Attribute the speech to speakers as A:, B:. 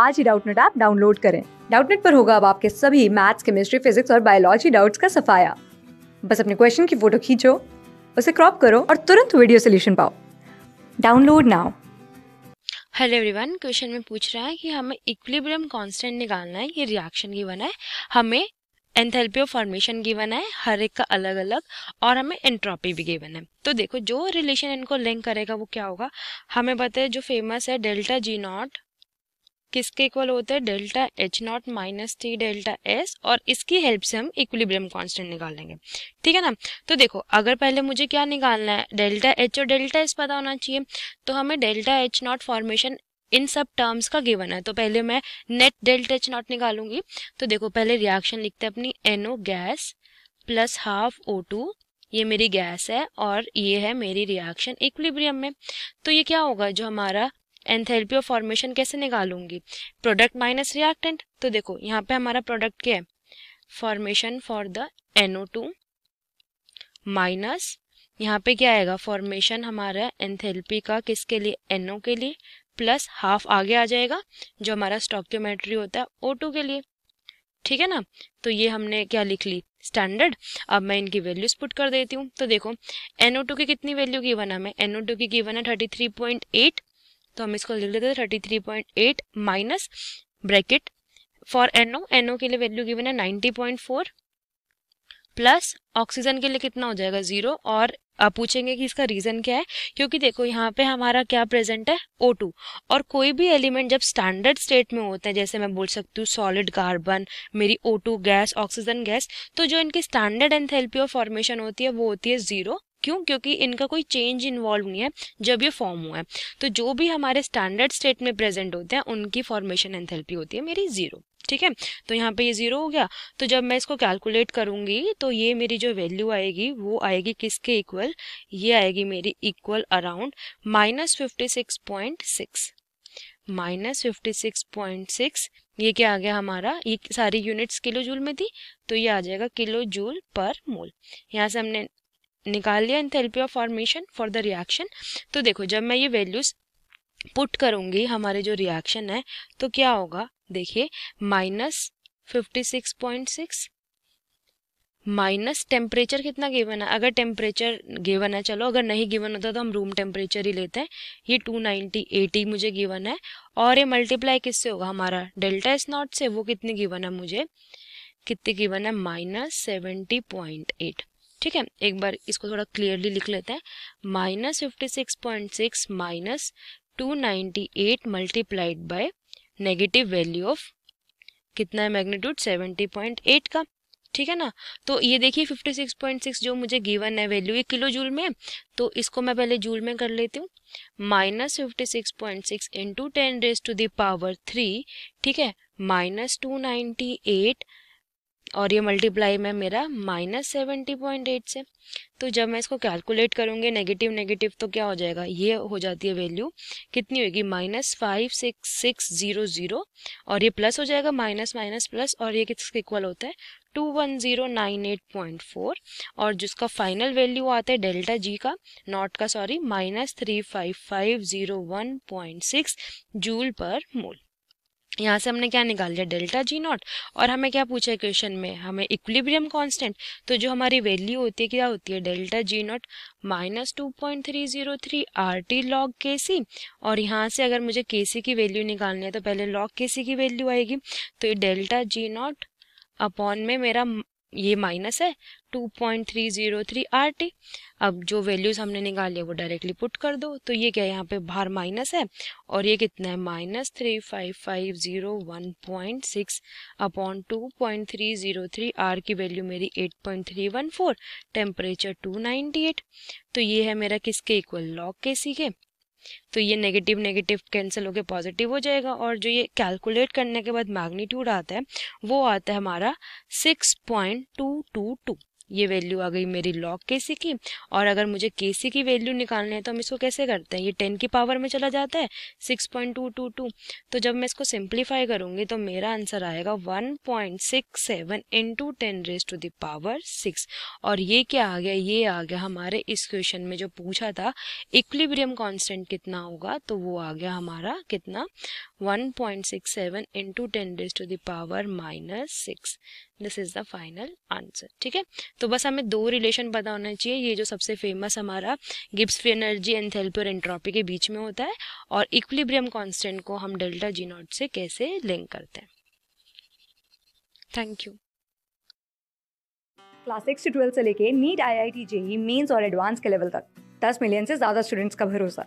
A: आज ही Doubtnut app download करें डाउटनेट पर होगा अब आपके सभी मैथ्स केमिस्ट्री फिजिक्स और बायोलॉजी डाउट्स का सफाया बस अपने क्वेश्चन की फोटो खींचो उसे क्रॉप करो और तुरंत वीडियो सोल्यूशन पाओ download now hello everyone question में पूछ रहा है कि हमें इक्विलिब्रियम कांस्टेंट निकालना है ये रिएक्शन गिवन है हमें एंथेल्पी ऑफ फॉर्मेशन गिवन है हर एक का अलग अलग और हमें एंट्रोपी भी गिवन है तो देखो जो रिलेशन इनको लिंक करेगा वो क्या होगा हमें बताए जो फेमस है डेल्टा जी नॉट किसके इक्वल होता है delta H naught minus three delta S और इसकी हेल्प से हम इक्विलिब्रियम कांस्टेंट निकाल लेंगे ठीक है ना तो देखो अगर पहले मुझे क्या निकालना है डेल्टा एच और डेल्टा एस पता होना चाहिए तो हमें डेल्टा एच नॉट फॉर्मेशन इन सब टर्म्स का गिवन है तो पहले मैं नेट डेल्टा एच नॉट निकालूंगी तो देखो पहले रिएक्शन लिखते हैं अपनी NO gas plus half O two ये मेरी गैस है और ये है मेरी रिएक्शन इक्विलिब्रियम में तो ये क्या होगा जो हमारा एंथेल्पी ऑफ फॉर्मेशन कैसे निकालूंगी प्रोडक्ट माइनस रिएक्टेंट तो देखो यहाँ पे हमारा प्रोडक्ट क्या है formation for the NO two minus यहाँ पे क्या आएगा फॉर्मेशन हमारा एंथेल्पी का किसके लिए एनओ के लिए प्लस हाफ आगे आ जाएगा जो हमारा स्टॉक्योमेट्री होता है ओ टू के लिए ठीक है ना तो ये हमने क्या लिख ली स्टैंडर्ड अब मैं इनकी वैल्यूज पुट कर देती हूँ तो देखो टू की कितनी वैल्यू गिवन है एनओ टू की गिवन है थर्टी थ्री पॉइंट एट तो हम इसको लिख लेते thirty three point eight minus bracket for NO NO के लिए वैल्यू गिवन है ninety point four plus oxygen के लिए कितना हो जाएगा जीरो और आप पूछेंगे कि इसका रीज़न क्या है क्योंकि देखो यहाँ पे हमारा क्या प्रेजेंट है ओ टू और कोई भी एलिमेंट जब स्टैंडर्ड स्टेट में होता है जैसे मैं बोल सकती हूँ सॉलिड कार्बन मेरी O two gas oxygen gas तो जो इनकी स्टैंडर्ड एंथेल्पी ऑफ फॉर्मेशन होती है वो होती है ज़ीरो क्यों क्योंकि इनका कोई चेंज इन्वॉल्व नहीं है जब ये फॉर्म हुआ है तो जो भी हमारे स्टैंडर्ड स्टेट में प्रेजेंट होते हैं उनकी फॉर्मेशन एंथेल्पी होती है मेरी जीरो ठीक है तो यहाँ पे ये जीरो हो गया तो जब मैं इसको कैलकुलेट करूंगी तो ये मेरी जो वैल्यू आएगी वो आएगी किसके इक्वल ये आएगी मेरी equal around minus fifty six minus fifty six point six ये क्या आ गया हमारा ये सारी यूनिट्स किलो जूल में थी तो ये आ जाएगा किलो जूल पर मोल यहाँ से हमने निकाल लिया enthalpy of formation for the reaction तो देखो जब मैं ये वैल्यूज पुट करूंगी हमारे जो रिएक्शन है तो क्या होगा देखिए minus fifty six point six minus temperature कितना गिवन है अगर टेम्परेचर गिवन है चलो अगर नहीं गिवन होता तो हम रूम टेम्परेचर ही लेते हैं ये टू नाइन्टी एटी मुझे गिवन है और ये मल्टीप्लाई किससे होगा हमारा डेल्टा एस नॉट से वो कितनी गिवन है मुझे कितनी गिवन है माइनस सेवेंटी पॉइंट एट ठीक है एक बार इसको थोड़ा क्लियरली लिख लेते हैं minus fifty six point six minus two ninety eight multiplied by negative value of कितना है मैग्नीट्यूड सेवेंटी पॉइंट एट का ठीक है ना तो ये देखिए फिफ्टी सिक्स पॉइंट सिक्स जो मुझे गिवन है वैल्यू ये किलो जूल में तो इसको मैं पहले जूल में कर लेती हूँ minus fifty six point six into ten raise to the power three ठीक है माइनस टू नाइन्टी एट और ये मल्टीप्लाई में मेरा माइनस सेवेंटी पॉइंट एट से तो जब मैं इसको कैलकुलेट करूँगी नेगेटिव नेगेटिव तो क्या हो जाएगा ये हो जाती है वैल्यू कितनी होगी minus five six six zero zero और ये प्लस हो जाएगा माइनस माइनस प्लस और ये किसके इक्वल होता है two one zero nine eight point four और जिसका फाइनल वैल्यू आता है डेल्टा जी का नॉट का sorry minus three five five zero one point six joule per mole यहाँ से हमने क्या निकाल लिया डेल्टा जी नॉट और हमें क्या पूछा है क्वेश्चन में हमें इक्विलिब्रियम कांस्टेंट तो जो हमारी वैल्यू होती है क्या होती है delta G naught minus two point three zero three R T log K C और यहाँ से अगर मुझे के सी की वैल्यू निकालनी है तो पहले लॉग के सी की वैल्यू आएगी तो ये डेल्टा जी नॉट अपॉन में मेरा ये माइनस है 2.303 टी अब जो वैल्यूज हमने निकाली है वो डायरेक्टली पुट कर दो तो ये क्या है यहाँ पे बाहर माइनस है और ये कितना है minus three five five zero one point six upon two point three zero three R की वैल्यू मेरी eight point three one four temperature two ninety eight तो ये है मेरा किसके इक्वल लॉग के सी के तो ये नेगेटिव नेगेटिव कैंसिल होकर पॉजिटिव हो जाएगा और जो ये कैलकुलेट करने के बाद मैग्नीट्यूड आता है वो आता है हमारा six point two two two ये वैल्यू आ गई मेरी लॉग के की और अगर मुझे के की वैल्यू निकालनी है तो हम इसको कैसे करते हैं ये टेन की पावर में चला जाता है six point two two two तो जब मैं इसको सिंप्लीफाई करूंगी तो मेरा आंसर आएगा one point six seven into ten raise to the power six और ये क्या आ गया ये आ गया हमारे इस क्वेश्चन में जो पूछा था इक्विब्रियम कॉन्स्टेंट कितना होगा तो वो आ गया हमारा कितना 1.67 10 raised to the power minus 6. This is the final answer. ठीक है तो बस हमें दो relation पता होना चाहिए ये जो सबसे famous हमारा गिब्स फ्री एनर्जी enthalpy और entropy के बीच में होता है और equilibrium constant को हम डेल्टा जी naught से कैसे लिंक करते हैं Thank you. Class 6 to 12 से लेके NEET IIT JEE mains और advanced के level तक 10 million से ज़्यादा students का भरोसा